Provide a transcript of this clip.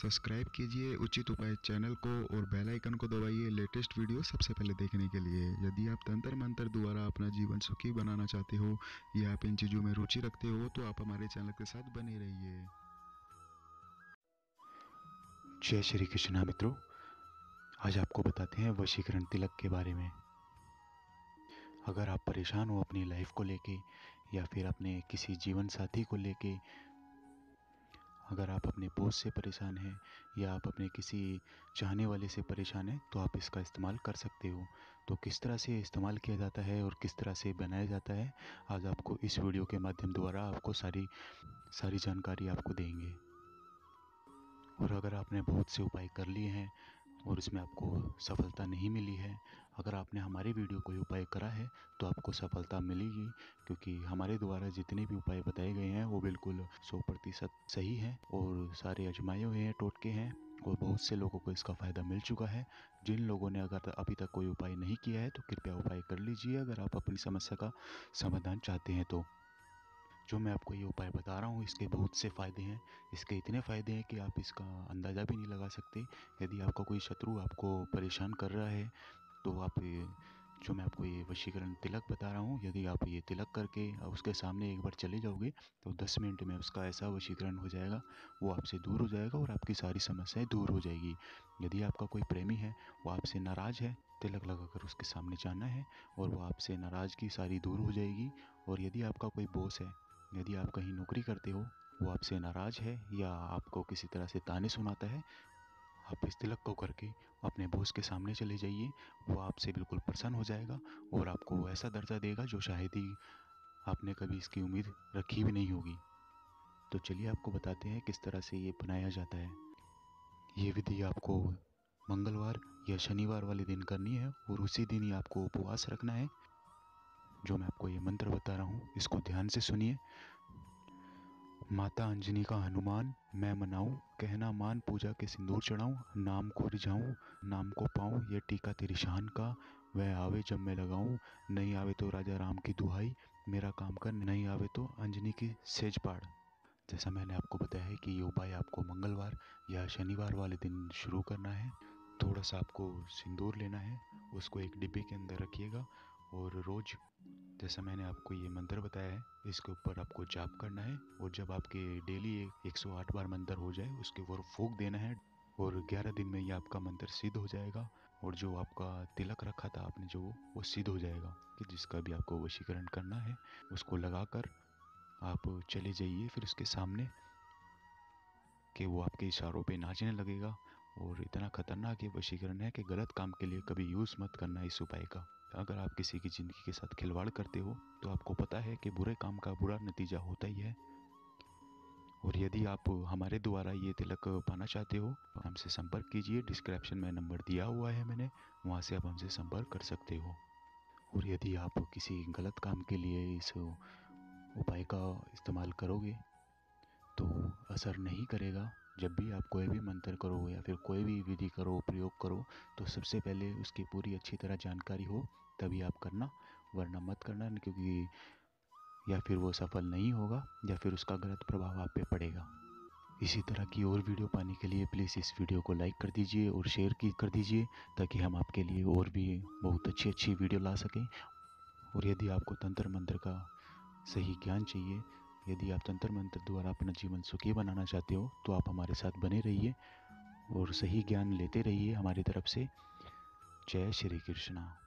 subscribe कीजिए उचित उपाय चैनल को और बेल आइकन को दबाइए लेटेस्ट वीडियो सबसे पहले देखने के लिए यदि आप तंत्र मंत्र द्वारा अपना जीवन सुखी बनाना चाहते हो या आप इन चीज़ों में रुचि रखते हो तो आप हमारे चैनल के साथ बने रहिए जय श्री कृष्णा मित्रों आज आपको बताते हैं वशीकरण तिलक के बारे में अगर आप परेशान हो अपनी लाइफ को लेके या फिर अपने किसी जीवन साथी को लेके अगर आप अपने बोझ से परेशान हैं या आप अपने किसी चाहने वाले से परेशान हैं तो आप इसका इस्तेमाल कर सकते हो तो किस तरह से इस्तेमाल किया जाता है और किस तरह से बनाया जाता है आज आपको इस वीडियो के माध्यम द्वारा आपको सारी सारी जानकारी आपको देंगे और अगर आपने बहुत से उपाय कर लिए हैं और इसमें आपको सफलता नहीं मिली है अगर आपने हमारे वीडियो कोई उपाय करा है तो आपको सफलता मिलेगी क्योंकि हमारे द्वारा जितने भी उपाय बताए गए हैं वो बिल्कुल सौ प्रतिशत सही हैं और सारे अजमाए हुए हैं टोटके हैं और बहुत से लोगों को इसका फ़ायदा मिल चुका है जिन लोगों ने अगर अभी तक कोई उपाय नहीं किया है तो कृपया उपाय कर लीजिए अगर आप अपनी समस्या का समाधान चाहते हैं तो जो मैं आपको ये उपाय बता रहा हूँ इसके बहुत से फ़ायदे हैं इसके इतने फ़ायदे हैं कि आप इसका अंदाज़ा भी नहीं लगा सकते यदि आपका कोई शत्रु आपको परेशान कर रहा है तो आप जो मैं आपको ये वशीकरण तिलक बता रहा हूँ यदि आप ये तिलक करके उसके सामने एक बार चले जाओगे तो 10 मिनट में उसका ऐसा वशीकरण हो जाएगा वो आपसे दूर हो जाएगा और आपकी सारी समस्याएं दूर हो जाएगी यदि आपका कोई प्रेमी है वो आपसे नाराज़ है तिलक लगाकर उसके सामने जाना है और वो आपसे नाराज़गी सारी दूर हो जाएगी और यदि आपका कोई बॉस है यदि आप कहीं नौकरी करते हो वो आपसे नाराज़ है या आपको किसी तरह से ताने सुनाता है आप इस तिलक को करके अपने बॉस के सामने चले जाइए वो आपसे बिल्कुल प्रसन्न हो जाएगा और आपको ऐसा दर्जा देगा जो शायद ही आपने कभी इसकी उम्मीद रखी भी नहीं होगी तो चलिए आपको बताते हैं किस तरह से ये बनाया जाता है ये विधि आपको मंगलवार या शनिवार वाले दिन करनी है और उसी दिन ही आपको उपवास रखना है जो मैं आपको ये मंत्र बता रहा हूँ इसको ध्यान से सुनिए माता अंजनी का हनुमान मैं मनाऊं कहना मान पूजा के सिंदूर चढ़ाऊं नाम को रिझाऊं नाम को पाऊं ये टीका तेरी शान का वह आवे जब मैं लगाऊं नहीं आवे तो राजा राम की दुहाई मेरा काम कर नहीं आवे तो अंजनी की सेज पाड़ जैसा मैंने आपको बताया है कि ये उपाय आपको मंगलवार या शनिवार वाले दिन शुरू करना है थोड़ा सा आपको सिंदूर लेना है उसको एक डिब्बे के अंदर रखिएगा और रोज़ जैसा मैंने आपको ये मंत्र बताया है इसके ऊपर आपको जाप करना है और जब आपके डेली एक सौ आठ बार मंत्र हो जाए उसके ऊपर फूक देना है और 11 दिन में ये आपका मंत्र सिद्ध हो जाएगा और जो आपका तिलक रखा था आपने जो वो सिद्ध हो जाएगा कि जिसका भी आपको वशीकरण करना है उसको लगा कर आप चले जाइए फिर उसके सामने कि वो आपके इशारों पे नाचने लगेगा और इतना खतरनाक ये वशीकरण है कि गलत काम के लिए कभी यूज़ मत करना इस उपाय का अगर आप किसी की ज़िंदगी के साथ खिलवाड़ करते हो तो आपको पता है कि बुरे काम का बुरा नतीजा होता ही है और यदि आप हमारे द्वारा ये तिलक पाना चाहते हो तो हमसे संपर्क कीजिए डिस्क्रिप्शन में नंबर दिया हुआ है मैंने वहाँ से आप हमसे संपर्क कर सकते हो और यदि आप किसी गलत काम के लिए इस उपाय का इस्तेमाल करोगे तो असर नहीं करेगा जब भी आप कोई भी मंत्र करो या फिर कोई भी विधि करो प्रयोग करो तो सबसे पहले उसकी पूरी अच्छी तरह जानकारी हो तभी आप करना वरना मत करना क्योंकि या फिर वो सफल नहीं होगा या फिर उसका गलत प्रभाव आप पे पड़ेगा इसी तरह की और वीडियो पाने के लिए प्लीज़ इस वीडियो को लाइक कर दीजिए और शेयर की कर दीजिए ताकि हम आपके लिए और भी बहुत अच्छी अच्छी वीडियो ला सकें और यदि आपको तंत्र मंत्र का सही ज्ञान चाहिए यदि आप तंत्र मंत्र द्वारा अपना जीवन सुखी बनाना चाहते हो तो आप हमारे साथ बने रहिए और सही ज्ञान लेते रहिए हमारी तरफ से जय श्री कृष्णा